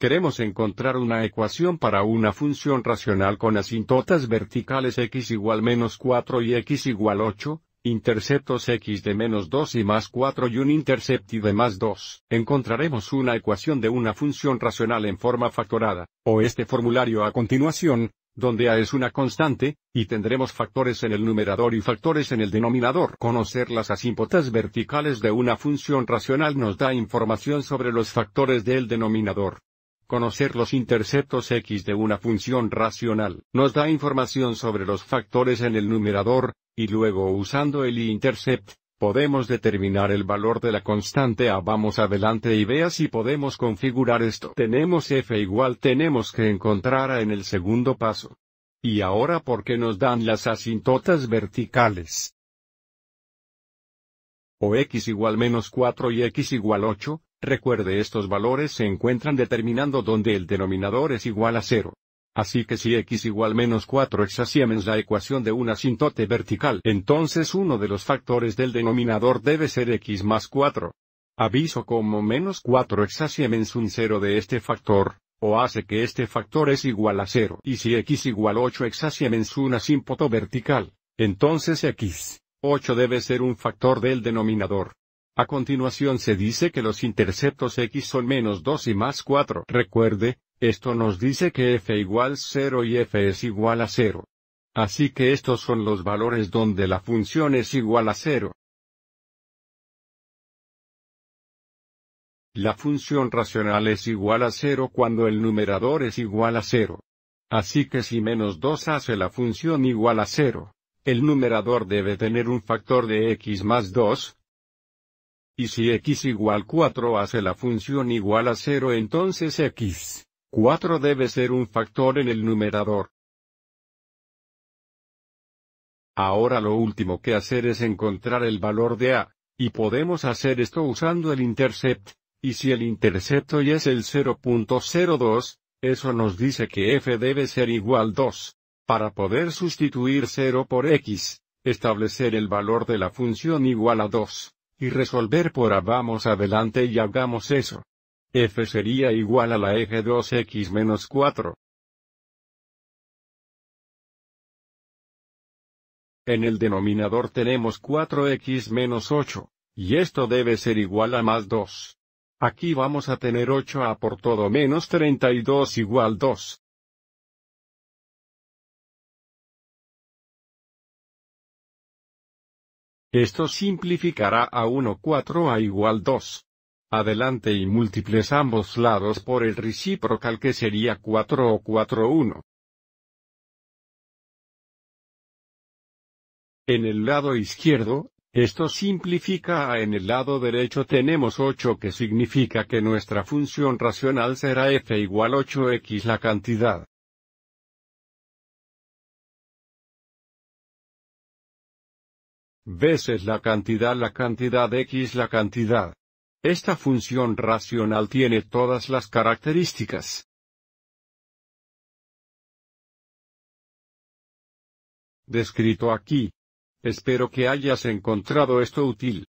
Queremos encontrar una ecuación para una función racional con asíntotas verticales x igual menos 4 y x igual 8, interceptos x de menos 2 y más 4 y un y de más 2. Encontraremos una ecuación de una función racional en forma factorada, o este formulario a continuación, donde a es una constante, y tendremos factores en el numerador y factores en el denominador. Conocer las asíntotas verticales de una función racional nos da información sobre los factores del denominador. Conocer los interceptos x de una función racional nos da información sobre los factores en el numerador, y luego usando el intercept, podemos determinar el valor de la constante a. Vamos adelante y vea si podemos configurar esto. Tenemos f igual tenemos que encontrar a en el segundo paso. Y ahora ¿por qué nos dan las asintotas verticales. O x igual menos 4 y x igual 8, Recuerde estos valores se encuentran determinando donde el denominador es igual a 0. Así que si x igual menos 4 exasiemens la ecuación de un asintote vertical, entonces uno de los factores del denominador debe ser x más 4. Aviso como menos 4 exasiemens un cero de este factor, o hace que este factor es igual a 0. Y si x igual 8 exasiemens un asíntoto vertical, entonces x, 8 debe ser un factor del denominador. A continuación se dice que los interceptos x son menos 2 y más 4. Recuerde, esto nos dice que f igual 0 y f es igual a 0. Así que estos son los valores donde la función es igual a 0. La función racional es igual a 0 cuando el numerador es igual a 0. Así que si menos 2 hace la función igual a 0, el numerador debe tener un factor de x más 2, y si x igual 4 hace la función igual a 0 entonces x, 4 debe ser un factor en el numerador. Ahora lo último que hacer es encontrar el valor de a, y podemos hacer esto usando el intercept, y si el intercepto y es el 0.02, eso nos dice que f debe ser igual 2. Para poder sustituir 0 por x, establecer el valor de la función igual a 2 y resolver por A vamos adelante y hagamos eso. F sería igual a la eje 2x menos 4. En el denominador tenemos 4x menos 8, y esto debe ser igual a más 2. Aquí vamos a tener 8a por todo menos 32 igual 2. Esto simplificará a 1 4 a igual 2. Adelante y múltiples ambos lados por el recíprocal que sería 4 o 4 1. En el lado izquierdo, esto simplifica a en el lado derecho tenemos 8 que significa que nuestra función racional será f igual 8x la cantidad. veces la cantidad la cantidad x la cantidad. Esta función racional tiene todas las características. Descrito aquí. Espero que hayas encontrado esto útil.